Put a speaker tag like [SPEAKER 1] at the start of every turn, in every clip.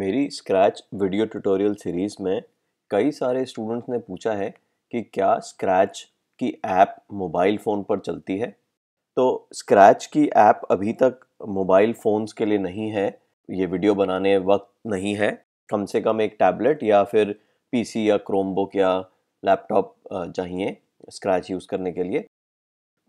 [SPEAKER 1] मेरी scratch video tutorial series में कई सारे स्टूडेंट्स ने पूछा है कि क्या स्क्रैच की ऐप मोबाइल फ़ोन पर चलती है तो स्क्रैच की ऐप अभी तक मोबाइल फ़ोन्स के लिए नहीं है ये वीडियो बनाने वक्त नहीं है कम से कम एक टैबलेट या फिर पीसी या क्रोमबुक या लैपटॉप चाहिए स्क्रैच यूज़ करने के लिए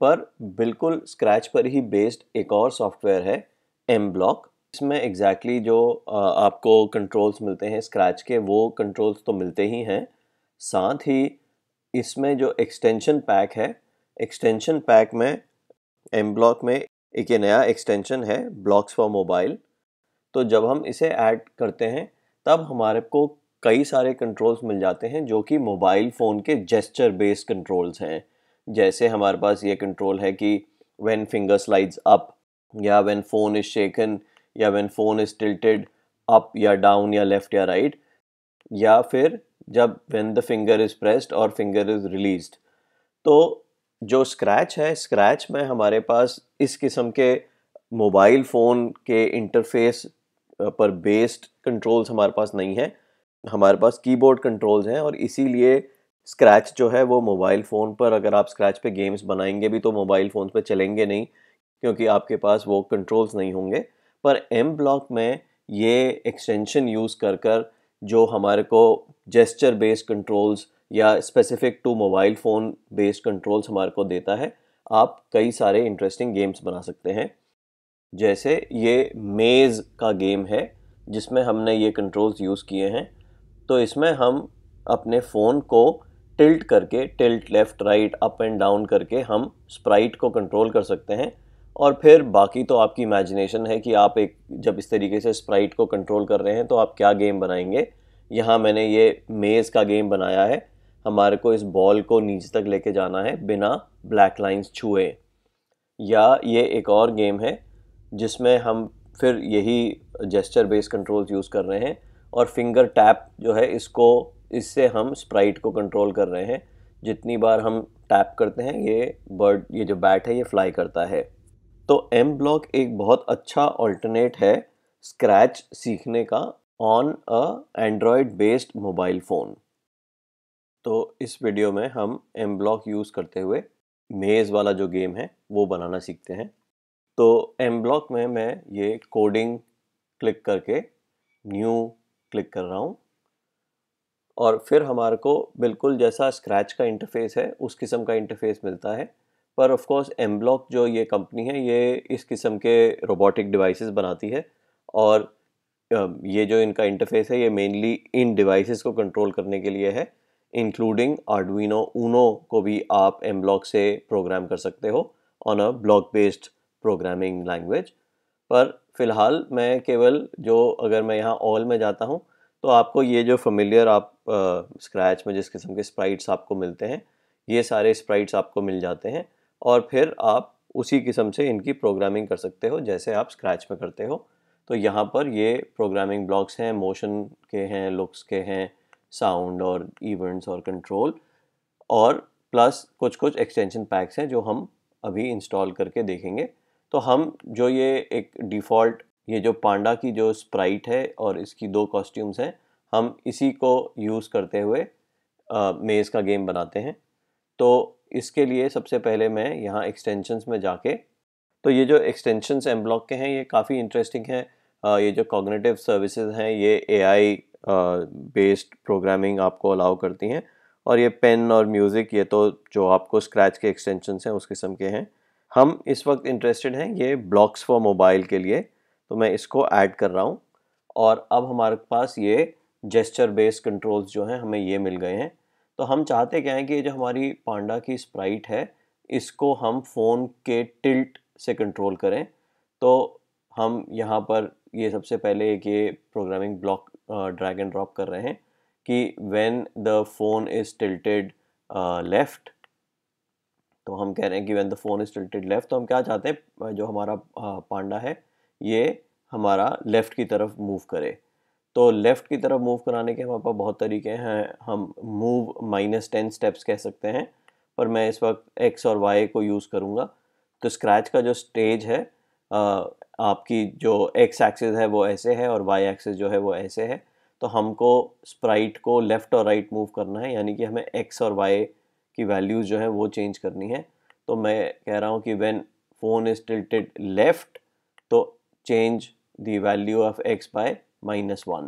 [SPEAKER 1] पर बिल्कुल स्क्रैच पर ही बेस्ड एक और सॉफ्टवेयर है एम ब्लॉक इसमें एग्जैक्टली exactly जो आपको कंट्रोल्स मिलते हैं स्क्रैच के वो कंट्रोल्स तो मिलते ही हैं साथ ही इसमें जो एक्सटेंशन पैक है एक्सटेंशन पैक में एम ब्लॉक में एक ये नया एक्सटेंशन है ब्लॉक्स फॉर मोबाइल तो जब हम इसे ऐड करते हैं तब हमारे को कई सारे कंट्रोल्स मिल जाते हैं जो कि मोबाइल फ़ोन के जेस्चर बेस्ड कंट्रोल्स हैं जैसे हमारे पास ये कंट्रोल है कि व्हेन फिंगर स्लाइड्स अप या व्हेन फ़ोन इज़ शेकन या when phone is tilted up या डाउन या लेफ़्ट या राइट या फिर जब when the finger is pressed और फिंगर इज़ रिलीज तो जो स्क्रैच है स्क्रैच में हमारे पास इस किस्म के मोबाइल फ़ोन के इंटरफेस पर बेस्ड कंट्रोल्स हमारे पास नहीं है हमारे पास कीबोर्ड कंट्रोल्स हैं और इसीलिए स्क्रैच जो है वो मोबाइल फ़ोन पर अगर आप स्क्रैच पे गेम्स बनाएंगे भी तो मोबाइल फ़ोन पर चलेंगे नहीं क्योंकि आपके पास वो कंट्रोल्स नहीं होंगे पर एम ब्लॉक में ये एक्सटेंशन यूज़ कर कर जो हमारे को जेस्चर बेस्ड कंट्रोल्स या specific to mobile phone based controls हमारे को देता है आप कई सारे इंटरेस्टिंग गेम्स बना सकते हैं जैसे ये मेज़ का गेम है जिसमें हमने ये कंट्रोल्स यूज़ किए हैं तो इसमें हम अपने फ़ोन को टिल्ट करके tilt left right up and down करके हम स्प्राइट को कंट्रोल कर सकते हैं और फिर बाकी तो आपकी इमेजिनेशन है कि आप एक जब इस तरीके से स्प्राइट को कंट्रोल कर रहे हैं तो आप क्या गेम बनाएंगे यहाँ मैंने ये मेज़ का गेम बनाया है हमारे को इस बॉल को नीचे तक लेके जाना है बिना ब्लैक लाइंस छुए या ये एक और गेम है जिसमें हम फिर यही जेस्चर बेस्ड कंट्रोल्स यूज़ कर रहे हैं और फिंगर टैप जो है इसको इससे हम स्प्राइट को कंट्रोल कर रहे हैं जितनी बार हम टैप करते हैं ये बर्ड ये जो बैट है ये फ्लाई करता है तो एम ब्लॉक एक बहुत अच्छा ऑल्टरनेट है स्क्रैच सीखने का on a Android based mobile phone तो इस वीडियो में हम एम ब्लॉक यूज़ करते हुए मेज़ वाला जो गेम है वो बनाना सीखते हैं तो एम ब्लॉक में मैं ये कोडिंग क्लिक करके न्यू क्लिक कर रहा हूँ और फिर हमारे को बिल्कुल जैसा स्क्रैच का इंटरफेस है उस किस्म का इंटरफेस मिलता है पर ऑफ कोर्स एम्ब्लॉक जो ये कंपनी है ये इस किस्म के रोबोटिक डिवाइसेस बनाती है और ये जो इनका इंटरफेस है ये मेनली इन डिवाइसेस को कंट्रोल करने के लिए है इंक्लूडिंग आर्डविनो ऊनो को भी आप एम ब्लॉक से प्रोग्राम कर सकते हो on a block based programming language पर फिलहाल मैं केवल जो अगर मैं यहाँ ऑल में जाता हूँ तो आपको ये जो फेमिलियर आप स्क्रैच में जिस किस्म के स्प्राइट्स आपको मिलते हैं ये सारे स्प्राइट्स आपको मिल जाते हैं और फिर आप उसी किस्म से इनकी प्रोग्रामिंग कर सकते हो जैसे आप स्क्रैच में करते हो तो यहाँ पर ये प्रोग्रामिंग ब्लॉक्स हैं मोशन के हैं लुक्स के हैं साउंड और इवेंट्स और कंट्रोल और प्लस कुछ कुछ एक्सटेंशन पैक्स हैं जो हम अभी इंस्टॉल करके देखेंगे तो हम जो ये एक डिफ़ॉल्ट ये जो पांडा की जो स्प्राइट है और इसकी दो कॉस्ट्यूम्स हैं हम इसी को यूज़ करते हुए मेज़ का गेम बनाते हैं तो इसके लिए सबसे पहले मैं यहाँ एक्सटेंशंस में जाके तो ये जो एक्सटेंशंस एम ब्लॉक के हैं ये काफ़ी इंटरेस्टिंग हैं ये जो कॉग्नेटिव सर्विसेज हैं ये ए बेस्ड प्रोग्रामिंग आपको अलाउ करती हैं और ये पेन और म्यूज़िक ये तो जो आपको स्क्रैच के एक्सटेंशंस हैं उस किस्म के हैं हम इस वक्त इंटरेस्टेड हैं ये ब्लॉक्स फॉर मोबाइल के लिए तो मैं इसको ऐड कर रहा हूँ और अब हमारे पास ये जेस्चर बेस्ड कंट्रोल्स जो हैं हमें ये मिल गए हैं तो हम चाहते क्या हैं कि जो हमारी पांडा की स्प्राइट है इसको हम फ़ोन के टिल्ट से कंट्रोल करें तो हम यहाँ पर ये सबसे पहले एक ये programming block drag and drop कर रहे हैं कि when the phone is tilted left तो हम कह रहे हैं कि when the phone is tilted left तो हम क्या चाहते हैं जो हमारा पांडा है ये हमारा लेफ़्ट की तरफ मूव करे तो लेफ़्ट की तरफ मूव कराने के हमारे पास बहुत तरीके हैं हम मूव माइनस टेन स्टेप्स कह सकते हैं पर मैं इस वक्त एक्स और वाई को यूज़ करूँगा तो स्क्रैच का जो स्टेज है आ, आपकी जो एक्स एक्सिस है वो ऐसे है और वाई एक्सिस जो है वो ऐसे है तो हमको स्प्राइट को लेफ़्ट और राइट मूव करना है यानी कि हमें एक्स और वाई की वैल्यूज़ जो है वो चेंज करनी है तो मैं कह रहा हूँ कि when phone is tilted left तो change the value of X by minus one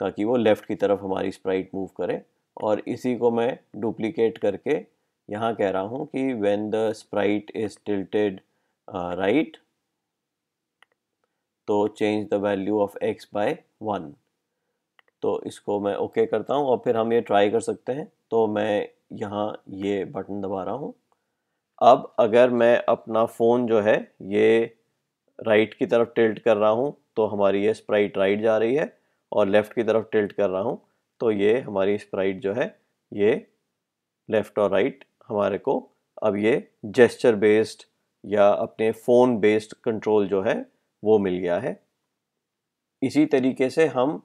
[SPEAKER 1] ताकि वो लेफ़्ट की तरफ हमारी स्प्राइट मूव करे और इसी को मैं डुप्लीकेट करके यहाँ कह रहा हूँ कि when the sprite is tilted right तो change the value of X by one तो इसको मैं ओके okay करता हूँ और फिर हम ये ट्राई कर सकते हैं तो मैं यहाँ ये बटन दबा रहा हूँ अब अगर मैं अपना फ़ोन जो है ये राइट की तरफ टिल्ट कर रहा हूँ तो हमारी ये स्प्राइट राइट जा रही है और लेफ़्ट की तरफ टिल्ट कर रहा हूँ तो ये हमारी स्प्राइट जो है ये लेफ़्ट और राइट हमारे को अब ये जेस्चर बेस्ड या अपने फ़ोन बेस्ड कंट्रोल जो है वो मिल गया है इसी तरीके से हम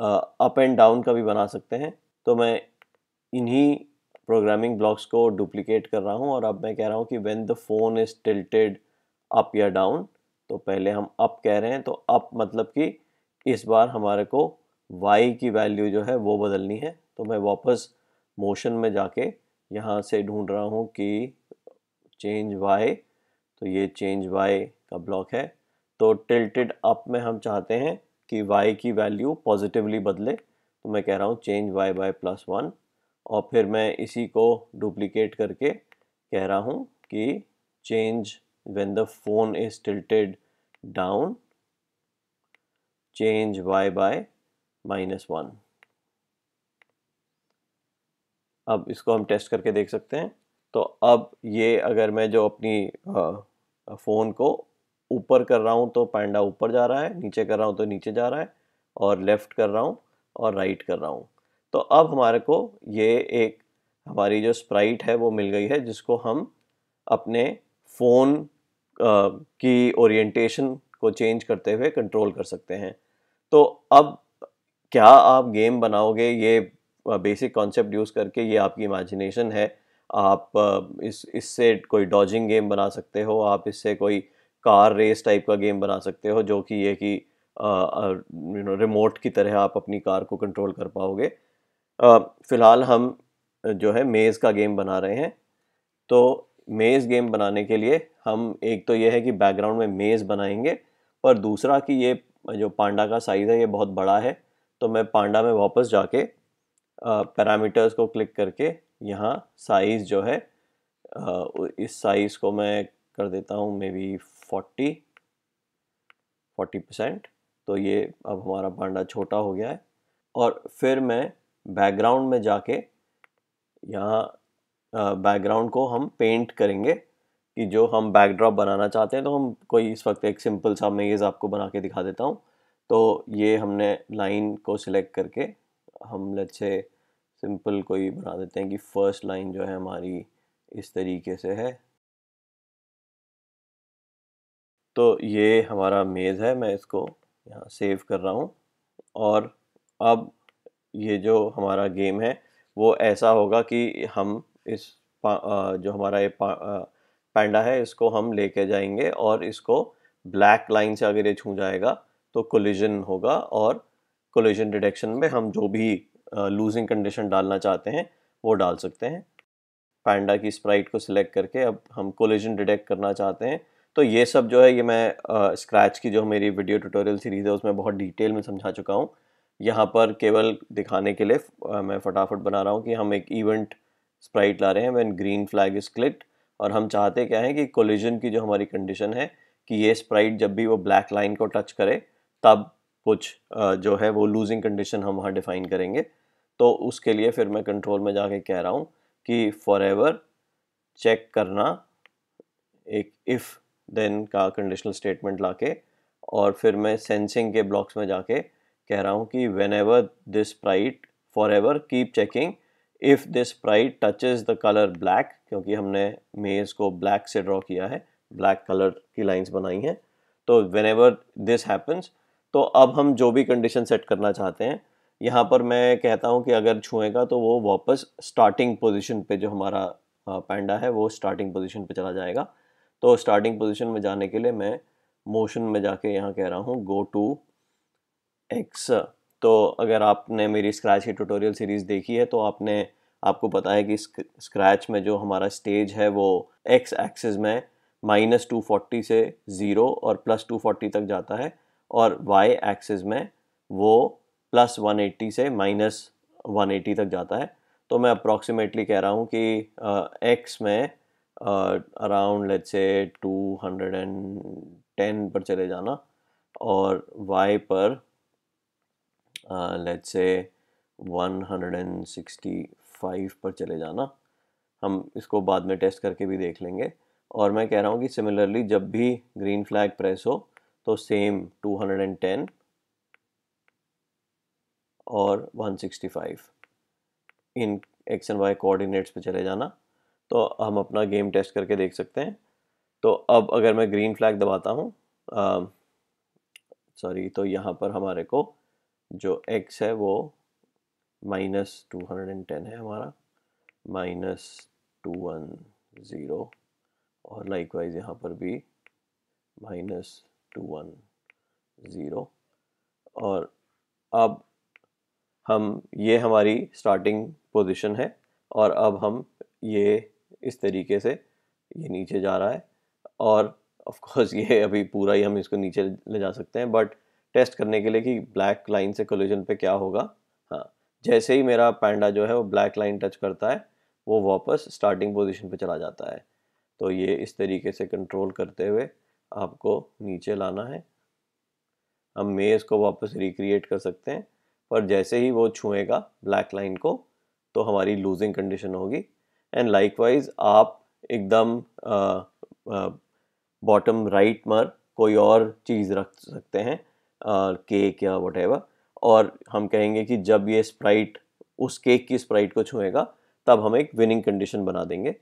[SPEAKER 1] अप एंड डाउन का भी बना सकते हैं तो मैं इन्हीं प्रोग्रामिंग ब्लॉक्स को डुप्लीकेट कर रहा हूँ और अब मैं कह रहा हूँ कि when the phone is tilted up या डाउन तो पहले हम अप कह रहे हैं तो अप मतलब कि इस बार हमारे को वाई की वैल्यू जो है वो बदलनी है तो मैं वापस मोशन में जाके यहाँ से ढूंढ रहा हूँ कि चेंज वाई तो ये चेंज वाई का ब्लॉक है तो टिल्टेड अप में हम चाहते हैं कि वाई की वैल्यू पॉजिटिवली बदले तो मैं कह रहा हूँ change Y by plus one और फिर मैं इसी को डुप्लीकेट करके कह रहा हूँ कि change when the phone is tilted down change y by minus one अब इसको हम टेस्ट करके देख सकते हैं तो अब ये अगर मैं जो अपनी फ़ोन को ऊपर कर रहा हूँ तो पैंडा ऊपर जा रहा है नीचे कर रहा हूँ तो नीचे जा रहा है और लेफ़्ट कर रहा हूँ और राइट कर रहा हूँ तो अब हमारे को ये एक हमारी जो स्प्राइट है वो मिल गई है जिसको हम अपने फ़ोन की ओरिएंटेशन को चेंज करते हुए कंट्रोल कर सकते हैं तो अब क्या आप गेम बनाओगे ये बेसिक कॉन्सेप्ट यूज़ करके ये आपकी इमेजिनेशन है आप इस इससे कोई डॉजिंग गेम बना सकते हो आप इससे कोई कार रेस टाइप का गेम बना सकते हो जो कि ये कि यू नो रिमोट की तरह आप अपनी कार को कंट्रोल कर पाओगे फ़िलहाल हम जो है मेज़ का गेम बना रहे हैं तो मेज़ गेम बनाने के लिए हम एक तो ये है कि बैकग्राउंड में मेज़ बनाएंगे और दूसरा कि ये जो पांडा का साइज़ है ये बहुत बड़ा है तो मैं पांडा में वापस जाके पैरामीटर्स को क्लिक करके यहाँ साइज़ जो है आ, इस साइज़ को मैं कर देता हूँ maybe forty forty percent तो ये अब हमारा पांडा छोटा हो गया है और फिर मैं बैकग्राउंड में जाके यहाँ बैकग्राउंड को हम पेंट करेंगे कि जो हम बैकड्रॉप बनाना चाहते हैं तो हम कोई इस वक्त एक सिंपल सा मेज़ आपको बना के दिखा देता हूँ तो ये हमने लाइन को सिलेक्ट करके हम लच्छे सिंपल कोई बना देते हैं कि फ़र्स्ट लाइन जो है हमारी इस तरीके से है तो ये हमारा मेज़ है मैं इसको यहाँ सेव कर रहा हूँ और अब ये जो हमारा गेम है वो ऐसा होगा कि हम इस जो हमारा ये पैंडा है इसको हम लेके जाएंगे और इसको ब्लैक लाइन से अगर ये छू जाएगा तो कोलिजन होगा और कोलिजन डिटेक्शन में हम जो भी लूजिंग कंडीशन डालना चाहते हैं वो डाल सकते हैं पैंडा की स्प्राइट को सिलेक्ट करके अब हम कोलिजन डिटेक्ट करना चाहते हैं तो ये सब जो है ये मैं स्क्रैच की जो मेरी वीडियो ट्यूटोरियल सीरीज़ है उसमें बहुत डिटेल में समझा चुका हूँ यहाँ पर केवल दिखाने के लिए आ, मैं फटाफट बना रहा हूँ कि हम एक इवेंट स्प्राइट ला रहे हैं when green flag is clicked और हम चाहते क्या है कि कोलिजन की जो हमारी कंडीशन है कि ये स्प्राइट जब भी वो ब्लैक लाइन को टच करे तब कुछ जो है वो लूजिंग कंडीशन हम वहाँ डिफाइन करेंगे तो उसके लिए फिर मैं कंट्रोल में जाके कह रहा हूँ कि फॉर चेक करना एक इफ़ देन का कंडीशनल स्टेटमेंट लाके और फिर मैं सेंसिंग के ब्लॉक्स में जाके कह रहा हूँ कि whenever this sprite forever keep checking if this sprite touches the colour black क्योंकि हमने मेज को ब्लैक से ड्रॉ किया है ब्लैक कलर की लाइन्स बनाई हैं तो वेन एवर दिस हैपन्स तो अब हम जो भी कंडीशन सेट करना चाहते हैं यहाँ पर मैं कहता हूँ कि अगर छुएगा तो वो वापस स्टार्टिंग पोजिशन पे जो हमारा पैंडा हाँ, है वो स्टार्टिंग पोजिशन पे चला जाएगा तो स्टार्टिंग पोजिशन में जाने के लिए मैं मोशन में जाके यहाँ कह रहा हूँ गो टू एक्स तो अगर आपने मेरी स्क्रैच की ट्यूटोरियल सीरीज़ देखी है तो आपने आपको पता है कि स्क्रैच में जो हमारा स्टेज है वो एक्स एक्सिस में माइनस टू फोर्टी से ज़ीरो और प्लस टू फोर्टी तक जाता है और वाई एक्सिस में वो प्लस वन एट्टी से माइनस वन एट्टी तक जाता है तो मैं अप्रॉक्सीमेटली कह रहा हूँ कि एक्स में around let's say two hundred and ten पर चले जाना और वाई पर लेट्स से 165 पर चले जाना हम इसको बाद में टेस्ट करके भी देख लेंगे और मैं कह रहा हूँ कि सिमिलरली जब भी ग्रीन फ्लैग प्रेस हो तो सेम 210 और 165 in X and Y coordinates पे चले जाना तो हम अपना गेम टेस्ट करके देख सकते हैं तो अब अगर मैं ग्रीन फ्लैग दबाता हूँ सॉरी uh, तो यहाँ पर हमारे को जो x है वो minus two hundred and ten है हमारा माइनस टू वन ज़ीरो और लाइक वाइज यहाँ पर भी माइनस टू वन ज़ीरो और अब हम ये हमारी स्टार्टिंग पोजीशन है और अब हम ये इस तरीके से ये नीचे जा रहा है और ऑफ कोर्स ये अभी पूरा ही हम इसको नीचे ले जा सकते हैं बट टेस्ट करने के लिए कि ब्लैक लाइन से कोल्यूजन पे क्या होगा हाँ जैसे ही मेरा पैंडा जो है वो ब्लैक लाइन टच करता है वो वापस स्टार्टिंग पोजिशन पर चला जाता है तो ये इस तरीके से कंट्रोल करते हुए आपको नीचे लाना है हम मेज को वापस रिक्रिएट कर सकते हैं पर जैसे ही वो छुएगा ब्लैक लाइन को तो हमारी लूजिंग कंडीशन होगी एंड लाइकवाइज आप एकदम बॉटम राइट मर कोई और चीज़ रख सकते हैं केक या वट और हम कहेंगे कि जब ये स्प्राइट उस केक की स्प्राइट को छुएगा तब हम एक विनिंग कंडीशन बना देंगे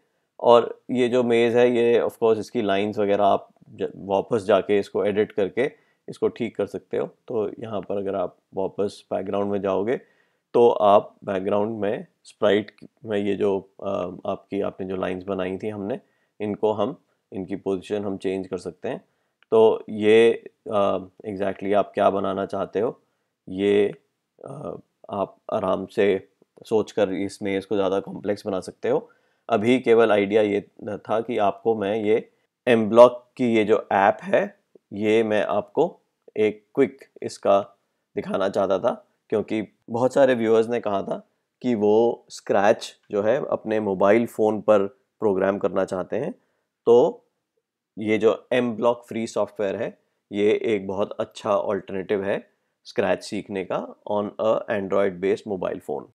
[SPEAKER 1] और ये जो मेज़ है ये ऑफ कोर्स इसकी लाइंस वगैरह आप वापस जाके इसको एडिट करके इसको ठीक कर सकते हो तो यहाँ पर अगर आप वापस बैकग्राउंड में जाओगे तो आप बैकग्राउंड में स्प्राइट में ये जो आपकी आपने जो लाइंस बनाई थी हमने इनको हम इनकी पोजीशन हम चेंज कर सकते हैं तो ये एग्जैक्टली uh, exactly आप क्या बनाना चाहते हो ये uh, आप आराम से सोच कर इसमें इसको ज़्यादा कॉम्प्लेक्स बना सकते हो अभी केवल आइडिया ये था कि आपको मैं ये एम ब्लॉक की ये जो ऐप है ये मैं आपको एक क्विक इसका दिखाना चाहता था क्योंकि बहुत सारे व्यूअर्स ने कहा था कि वो स्क्रैच जो है अपने मोबाइल फ़ोन पर प्रोग्राम करना चाहते हैं तो ये जो एम ब्लॉक फ्री सॉफ्टवेयर है ये एक बहुत अच्छा ऑल्टरनेटिव है स्क्रैच सीखने का on a Android based mobile phone